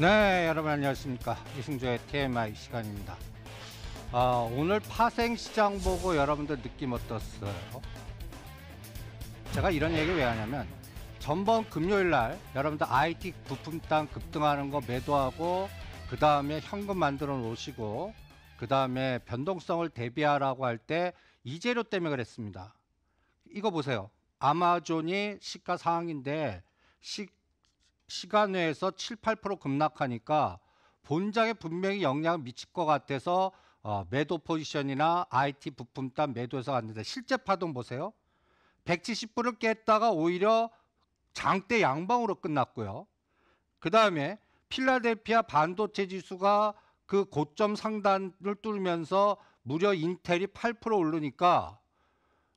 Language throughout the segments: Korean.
네, 여러분 안녕하십니까. 이승조의 TMI 시간입니다. 아, 오늘 파생시장 보고 여러분들 느낌 어떻어요? 제가 이런 얘기 왜 하냐면 전번 금요일 날 여러분들 IT 부품당 급등하는 거 매도하고 그 다음에 현금 만들어 놓으시고 그 다음에 변동성을 대비하라고 할 때 이재료 때문에 그랬습니다. 이거 보세요. 아마존이 시가 상황인데 시, 시간 내에서 7, 8% 급락하니까 본장에 분명히 영향을 미칠 것 같아서 어, 매도 포지션이나 IT 부품 단 매도해서 갔는데 실제 파동 보세요. 170불을 깼다가 오히려 장대 양방으로 끝났고요. 그 다음에 필라델피아 반도체 지수가 그 고점 상단을 뚫으면서 무려 인텔이 8% 오르니까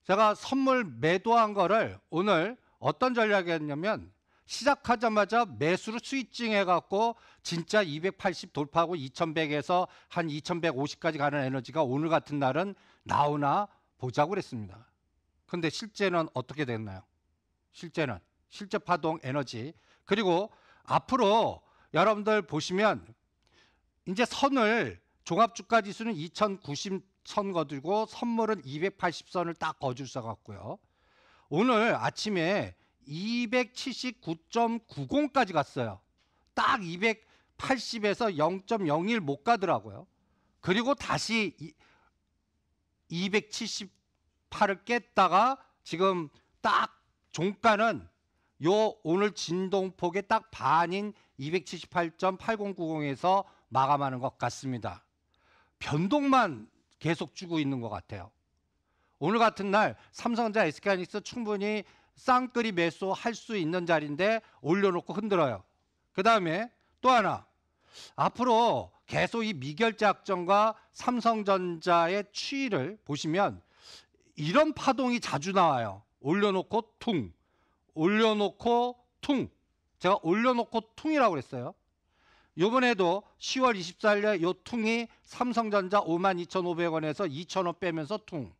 제가 선물 매도한 거를 오늘 어떤 전략이었냐면 시작하자마자 매수로 스위칭해 갖고 진짜 280 돌파하고 2100에서 한 2150까지 가는 에너지가 오늘 같은 날은 나오나 보자고 그랬습니다. 근데 실제는 어떻게 됐나요? 실제는 실제 파동 에너지 그리고 앞으로 여러분들 보시면 이제 선을 종합주가 지수는 2090 선 거두고 선물은 280선을 딱거주수갖고요 오늘 아침에 279.90까지 갔어요. 딱 280에서 0.01 못 가더라고요. 그리고 다시 278을 깼다가 지금 딱 종가는 요 오늘 진동폭의 딱 반인 278.8090에서 마감하는 것 같습니다. 변동만 계속 주고 있는 것 같아요. 오늘 같은 날 삼성전자 SK하이닉스 충분히 쌍끌이 매수 할수 있는 자리인데 올려놓고 흔들어요. 그 다음에 또 하나 앞으로 계속 이 미결제 악정과 삼성전자의 추이를 보시면 이런 파동이 자주 나와요. 올려놓고 퉁, 올려놓고 퉁. 제가 올려놓고 퉁이라고 그랬어요. 요번에도 10월 24일에 요 퉁이 삼성전자 52,500원에서 2,000원 빼면서 퉁.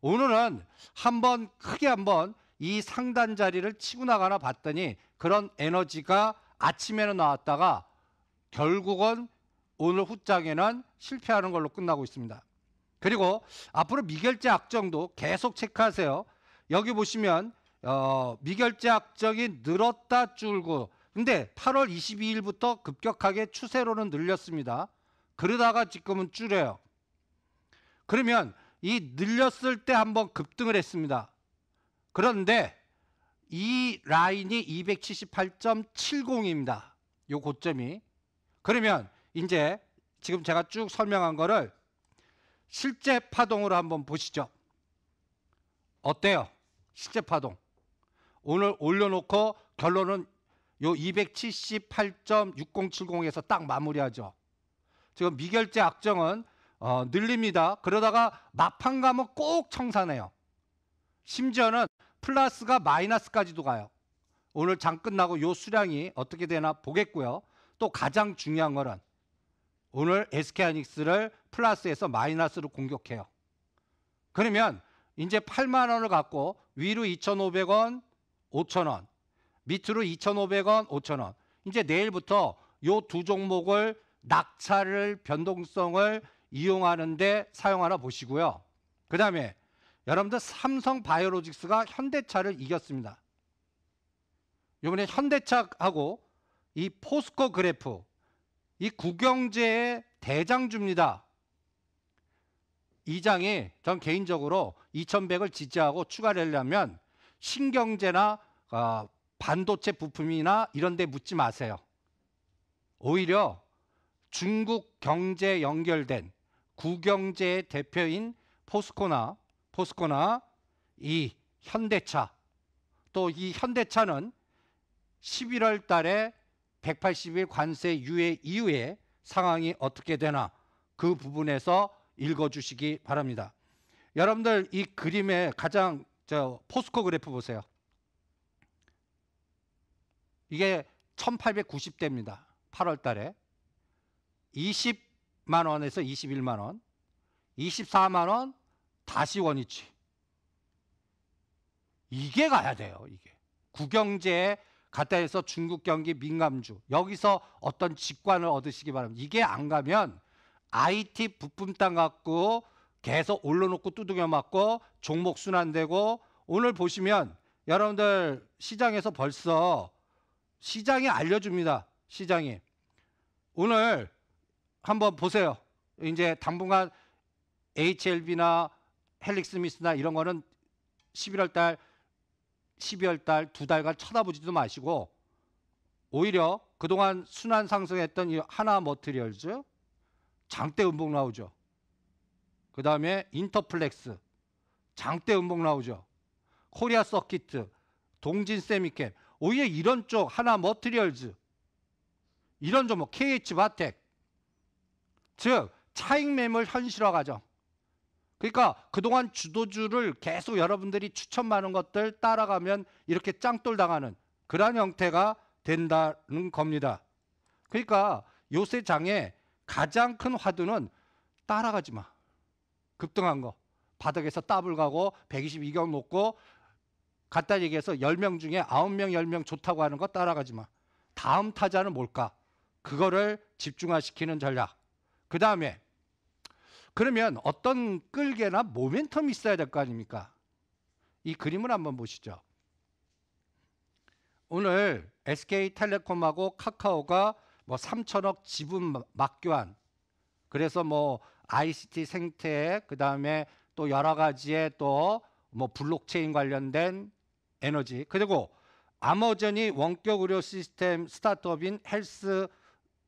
오늘은 한 번 크게 한번 이 상단 자리를 치고 나가나 봤더니 그런 에너지가 아침에는 나왔다가 결국은 오늘 후장에는 실패하는 걸로 끝나고 있습니다. 그리고 앞으로 미결제 악정도 계속 체크하세요. 여기 보시면 어, 미결제 악정이 늘었다 줄고 근데 8월 22일부터 급격하게 추세로는 늘렸습니다. 그러다가 지금은 줄여요. 그러면 이 늘렸을 때 한번 급등을 했습니다. 그런데 이 라인이 278.70입니다. 요 고점이. 그러면 이제 지금 제가 쭉 설명한 거를 실제 파동으로 한번 보시죠. 어때요? 실제 파동. 오늘 올려놓고 결론은 요 278.6070에서 딱 마무리하죠. 지금 미결제 악정은 어, 늘립니다. 그러다가 막판 가면 꼭 청산해요. 심지어는 플러스가 마이너스까지도 가요. 오늘 장 끝나고 요 수량이 어떻게 되나 보겠고요. 또 가장 중요한 거는 오늘 SK하이닉스를 플러스에서 마이너스로 공격해요. 그러면 이제 8만 원을 갖고 위로 2,500원, 5,000원, 밑으로 2,500원, 5,000원. 이제 내일부터 요 두 종목을 낙찰을 변동성을 이용하는데 사용하나 보시고요. 그 다음에 여러분들 삼성 바이오로직스가 현대차를 이겼습니다. 이번에 현대차하고 이 포스코 그래프 이 국영재의 대장주입니다. 이 장이 전 개인적으로 2100을 지지하고 추가를 하려면 신경제나 어, 반도체 부품이나 이런 데 묻지 마세요. 오히려 중국 경제 연결된 구경제의 대표인 포스코나 포스코나 이 현대차 또 이 현대차는 11월 달에 180일 관세 유예 이후에 상황이 어떻게 되나 그 부분에서 읽어주시기 바랍니다. 여러분들 이 그림의 가장 저 포스코 그래프 보세요. 이게 1890대입니다. 8월 달에 20만 원에서 21만 원, 24만 원, 다시 원위치. 이게 가야 돼요, 이게. 국영제에 갔다 해서 중국 경기 민감주. 여기서 어떤 직관을 얻으시기 바랍니다. 이게 안 가면 IT 부품땅 갖고 계속 올려놓고 두둥겨 맞고 종목 순환되고 오늘 보시면 여러분들 시장에서 벌써 시장이 알려줍니다. 시장이. 오늘 한번 보세요. 이제 당분간 HLB나 헬릭스 미스나 이런 거는 11월 달, 12월 달 두 달간 쳐다보지도 마시고 오히려 그동안 순환 상승했던 이 하나 머트리얼즈 장대 음봉 나오죠. 그 다음에 인터플렉스 장대 음봉 나오죠. 코리아 서킷 동진 세미캠 오히려 이런 쪽 하나 머트리얼즈 이런 종목 KH 바텍 즉 차익 매물 현실화 과정 그러니까 그동안 주도주를 계속 여러분들이 추천 많은 것들 따라가면 이렇게 짱돌 당하는 그러한 형태가 된다는 겁니다. 그러니까 요새 장에 가장 큰 화두는 따라가지 마. 급등한 거. 바닥에서 따블 가고 122경 놓고 갖다 얘기해서 10명 중에 9명, 10명 좋다고 하는 거 따라가지 마. 다음 타자는 뭘까? 그거를 집중화시키는 전략. 그 다음에 그러면 어떤 끌개나 모멘텀이 있어야 될 거 아닙니까? 이 그림을 한번 보시죠. 오늘 SK텔레콤하고 카카오가 뭐 3천억 지분 막교환 그래서 뭐 ICT 생태 그다음에 또 여러 가지의 또뭐 블록체인 관련된 에너지 그리고 아마존이 원격 의료 시스템 스타트업인 헬스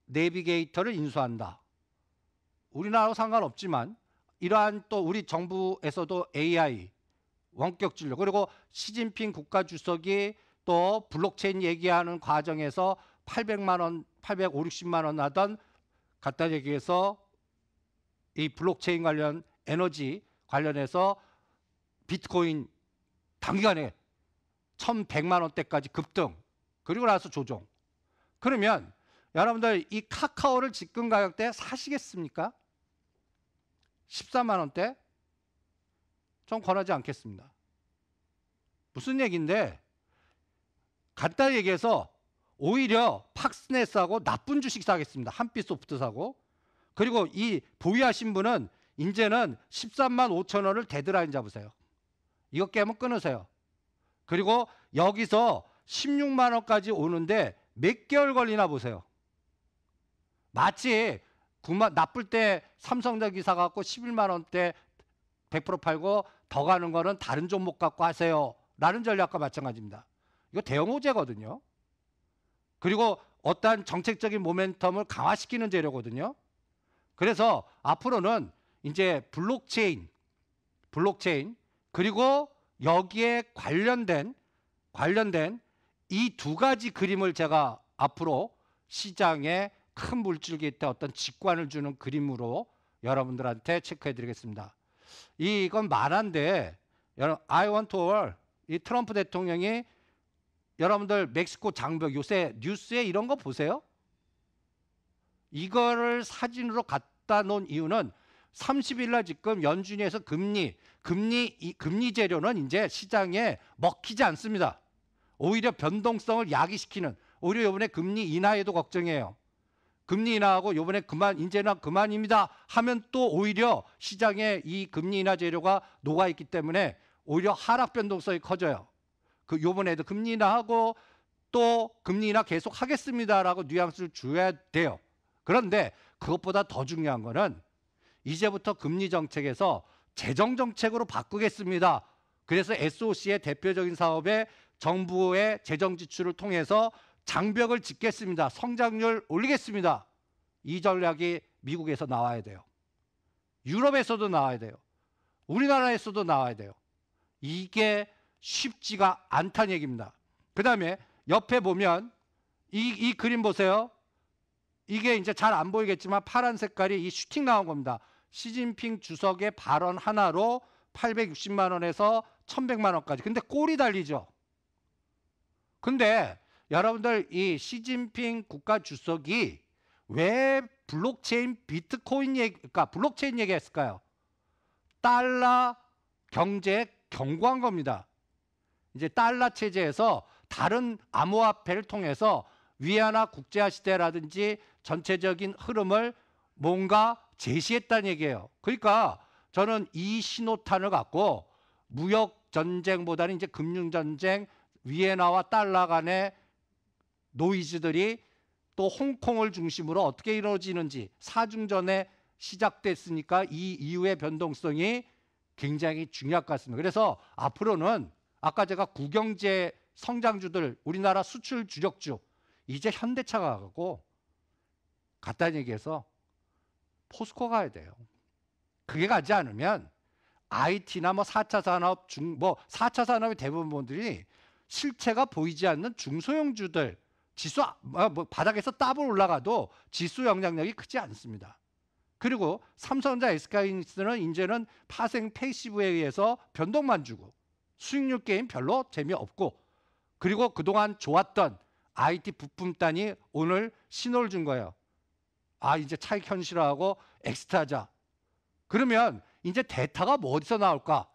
내비게이터를 인수한다. 우리나라와 상관없지만 이러한 또 우리 정부에서도 AI 원격 진료 그리고 시진핑 국가 주석이 또 블록체인 얘기하는 과정에서 800만 원, 800, 5, 0만원 하던 갖다 얘기해서 이 블록체인 관련 에너지 관련해서 비트코인 단기간에 1,100만 원대까지 급등 그리고 나서 조정 그러면 여러분들 이 카카오를 직금 가격대 사시겠습니까? 14만 원대 전 권하지 않겠습니다. 무슨 얘기인데 간단히 얘기해서 오히려 팍스넷 사고 나쁜 주식 사겠습니다. 한빛소프트 사고 그리고 이 보유하신 분은 이제는 13만 5천 원을 데드라인 잡으세요. 이거 깨면 끊으세요. 그리고 여기서 16만 원까지 오는데 몇 개월 걸리나 보세요. 마치 9만 나쁠 때삼성전 기사 갖고 11만 원대 100% 팔고 더 가는 거는 다른 종목 갖고 하세요. 라는 전략과 마찬가지입니다. 이거 대형 호재거든요. 그리고 어떠한 정책적인 모멘텀을 강화시키는 재료거든요. 그래서 앞으로는 이제 블록체인, 블록체인 그리고 여기에 관련된 관련된 이 두 가지 그림을 제가 앞으로 시장에 큰 물줄기 때 어떤 직관을 주는 그림으로 여러분들한테 체크해 드리겠습니다. 이건 말한데 여러분 I want to all 이 트럼프 대통령이 여러분들 멕시코 장벽 요새 뉴스에 이런 거 보세요. 이거를 사진으로 갖다 놓은 이유는 30일 날 지금 연준에서 금리, 금리, 이, 금리 재료는 이제 시장에 먹히지 않습니다. 오히려 변동성을 야기시키는, 오히려 이번에 금리 인하에도 걱정이요 금리 인하하고 요번에 그만 인제는 그만입니다 하면 또 오히려 시장에 이 금리 인하 재료가 녹아 있기 때문에 오히려 하락 변동성이 커져요. 그 요번에도 금리 인하하고 또 금리 인하 계속 하겠습니다라고 뉘앙스를 줘야 돼요. 그런데 그것보다 더 중요한 거는 이제부터 금리 정책에서 재정 정책으로 바꾸겠습니다. 그래서 SOC의 대표적인 사업에 정부의 재정 지출을 통해서 장벽을 짓겠습니다. 성장률 올리겠습니다. 이 전략이 미국에서 나와야 돼요. 유럽에서도 나와야 돼요. 우리나라에서도 나와야 돼요. 이게 쉽지가 않다는 얘기입니다. 그 다음에 옆에 보면 이, 이 그림 보세요. 이게 이제 잘 안 보이겠지만 파란 색깔이 이 슈팅 나온 겁니다. 시진핑 주석의 발언 하나로 860만 원에서 1100만 원까지. 근데 꼴이 달리죠. 근데 여러분들 이 시진핑 국가 주석이 왜 블록체인 비트코인 얘기, 그러니까 블록체인 얘기했을까요? 달러 경제 경고한 겁니다. 이제 달러 체제에서 다른 암호화폐를 통해서 위안화 국제화 시대라든지 전체적인 흐름을 뭔가 제시했다는 얘기예요. 그러니까 저는 이 신호탄을 갖고 무역 전쟁보다는 이제 금융 전쟁, 위엔화와 달러 간의 노이즈들이 또 홍콩을 중심으로 어떻게 이루어지는지 사중전에 시작됐으니까 이 이후의 변동성이 굉장히 중요할 것 같습니다. 그래서 앞으로는 아까 제가 국영제 성장주들 우리나라 수출 주력주 이제 현대차가 가고 간단히 얘기해서 포스코 가야 돼요. 그게 가지 않으면 IT나 뭐 4차 산업 중뭐 4차 산업의 대부분 분들이 실체가 보이지 않는 중소형주들 지수 뭐, 뭐 바닥에서 따블 올라가도 지수 영향력이 크지 않습니다. 그리고 삼성전자 SK인스는 이제는 파생 페시브에 의해서 변동만 주고 수익률 게임 별로 재미없고 그리고 그동안 좋았던 IT 부품단이 오늘 신호를 준 거예요. 아 이제 차익 현실화하고 엑스트라자. 그러면 이제 데이가뭐 어디서 나올까?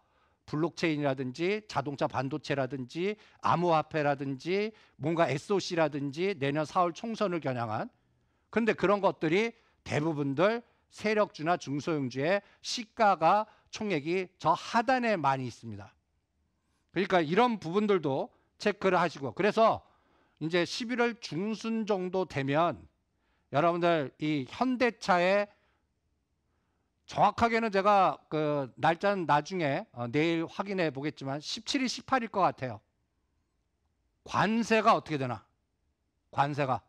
블록체인이라든지 자동차 반도체라든지 암호화폐라든지 뭔가 SOC라든지 내년 4월 총선을 겨냥한 근데 그런 것들이 대부분들 세력주나 중소형주의 시가가 총액이 저 하단에 많이 있습니다. 그러니까 이런 부분들도 체크를 하시고 그래서 이제 11월 중순 정도 되면 여러분들 이 현대차의 정확하게는 제가 그 날짜는 나중에 어, 내일 확인해 보겠지만 17일, 18일 것 같아요. 관세가 어떻게 되나? 관세가.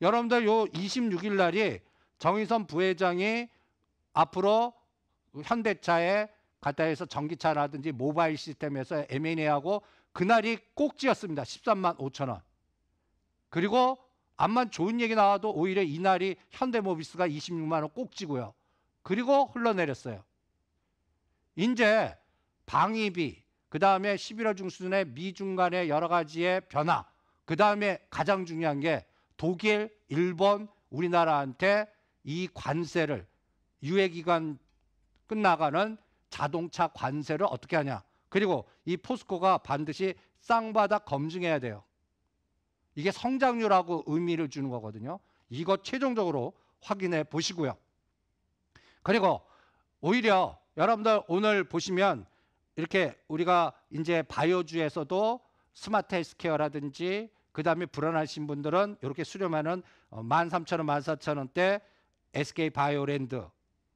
여러분들 요 26일 날이 정의선 부회장이 앞으로 현대차에 갖다 해서 전기차라든지 모바일 시스템에서 M&A하고 그날이 꼭지였습니다. 13만 5천 원. 그리고 암만 좋은 얘기 나와도 오히려 이날이 현대모비스가 26만 원 꼭지고요. 그리고 흘러내렸어요. 이제 방위비, 그 다음에 11월 중순에 미중 간의 여러 가지의 변화, 그 다음에 가장 중요한 게 독일, 일본, 우리나라한테 이 관세를 유예기간 끝나가는 자동차 관세를 어떻게 하냐. 그리고 이 포스코가 반드시 쌍바닥 검증해야 돼요. 이게 성장률하고 의미를 주는 거거든요. 이거 최종적으로 확인해 보시고요. 그리고 오히려 여러분들 오늘 보시면 이렇게 우리가 이제 바이오주에서도 스마트 헬스케어라든지 그 다음에 불안하신 분들은 이렇게 수렴하는 13,000원, 14,000원대 SK 바이오랜드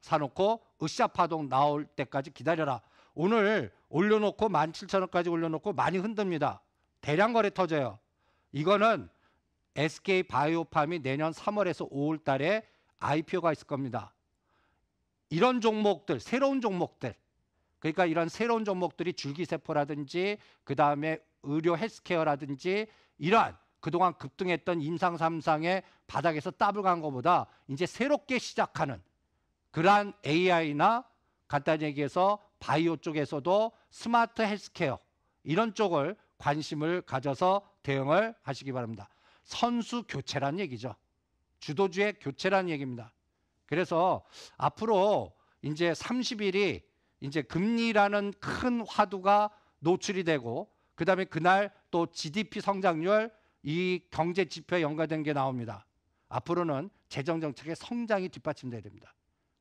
사놓고 으쌰파동 나올 때까지 기다려라. 오늘 올려놓고 17,000원까지 올려놓고 많이 흔듭니다. 대량 거래 터져요. 이거는 SK 바이오팜이 내년 3월에서 5월 달에 IPO가 있을 겁니다. 이런 종목들, 새로운 종목들 그러니까 이런 새로운 종목들이 줄기세포라든지 그 다음에 의료 헬스케어라든지 이러한 그동안 급등했던 임상 삼상의 바닥에서 따블 간 것보다 이제 새롭게 시작하는 그러한 AI나 간단히 얘기해서 바이오 쪽에서도 스마트 헬스케어 이런 쪽을 관심을 가져서 대응을 하시기 바랍니다. 선수 교체란 얘기죠. 주도주의 교체란 얘기입니다. 그래서 앞으로 이제 30일이 이제 금리라는 큰 화두가 노출이 되고 그다음에 그날 또 GDP 성장률 이 경제 지표에 연관된 게 나옵니다. 앞으로는 재정 정책의 성장이 뒷받침돼야 됩니다.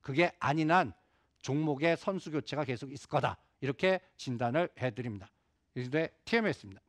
그게 아닌 한 종목의 선수 교체가 계속 있을 거다. 이렇게 진단을 해 드립니다. 이제 TMS입니다.